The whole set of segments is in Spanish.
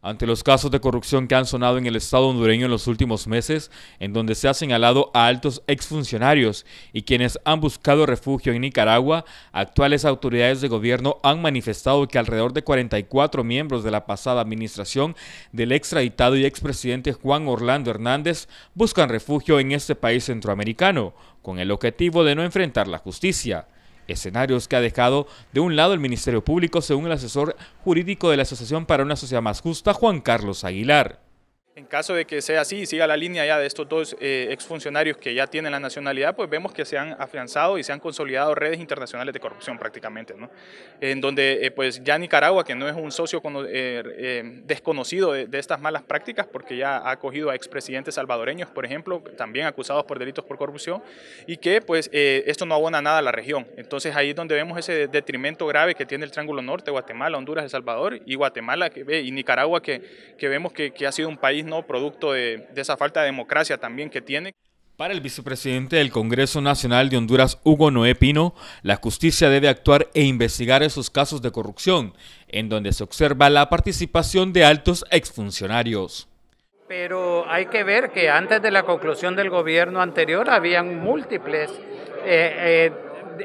Ante los casos de corrupción que han sonado en el Estado hondureño en los últimos meses, en donde se ha señalado a altos exfuncionarios y quienes han buscado refugio en Nicaragua, actuales autoridades de gobierno han manifestado que alrededor de 44 miembros de la pasada administración del extraditado y expresidente Juan Orlando Hernández buscan refugio en este país centroamericano, con el objetivo de no enfrentar la justicia escenarios que ha dejado de un lado el Ministerio Público, según el asesor jurídico de la Asociación para una Sociedad Más Justa, Juan Carlos Aguilar. En caso de que sea así y siga la línea ya de estos dos eh, exfuncionarios que ya tienen la nacionalidad, pues vemos que se han afianzado y se han consolidado redes internacionales de corrupción prácticamente, ¿no? En donde eh, pues ya Nicaragua, que no es un socio eh, desconocido de, estas malas prácticas, porque ya ha acogido a expresidentes salvadoreños, por ejemplo, también acusados por delitos por corrupción, y que pues esto no abona nada a la región. Entonces ahí es donde vemos ese detrimento grave que tiene el Triángulo Norte, Guatemala, Honduras, El Salvador y Guatemala que, y Nicaragua, que, que vemos que, que ha sido un país producto de, esa falta de democracia también que tiene. Para el vicepresidente del Congreso Nacional de Honduras, Hugo Noé Pino, la justicia debe actuar e investigar esos casos de corrupción, en donde se observa la participación de altos exfuncionarios. Pero hay que ver que antes de la conclusión del gobierno anterior habían múltiples eh, eh,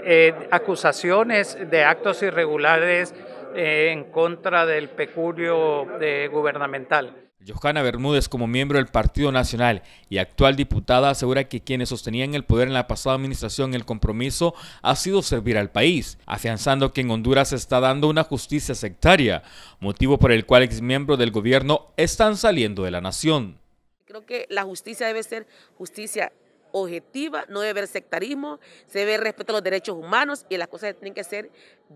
eh, acusaciones de actos irregulares en contra del peculio gubernamental. Johanna Bermúdez, como miembro del Partido Nacional y actual diputada, asegura que quienes sostenían el poder en la pasada administración el compromiso ha sido servir al país, afianzando que en Honduras se está dando una justicia sectaria, motivo por el cual exmiembros del gobierno están saliendo de la nación. Creo que la justicia debe ser justicia objetiva, no debe haber sectarismo, se debe respetar los derechos humanos y las cosas tienen que ser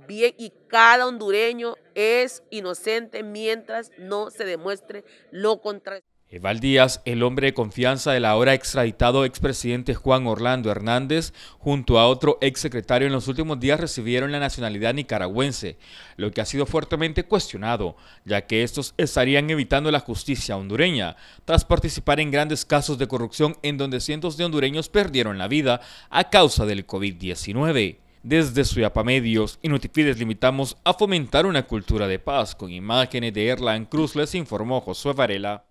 bien y cada hondureño es inocente mientras no se demuestre lo contrario. Eval Díaz, el hombre de confianza del ahora extraditado expresidente Juan Orlando Hernández, junto a otro exsecretario en los últimos días recibieron la nacionalidad nicaragüense, lo que ha sido fuertemente cuestionado, ya que estos estarían evitando la justicia hondureña, tras participar en grandes casos de corrupción en donde cientos de hondureños perdieron la vida a causa del COVID-19. Desde Suyapa Medios y Notifides limitamos a fomentar una cultura de paz. Con imágenes de Erlan Cruz les informó Josué Varela.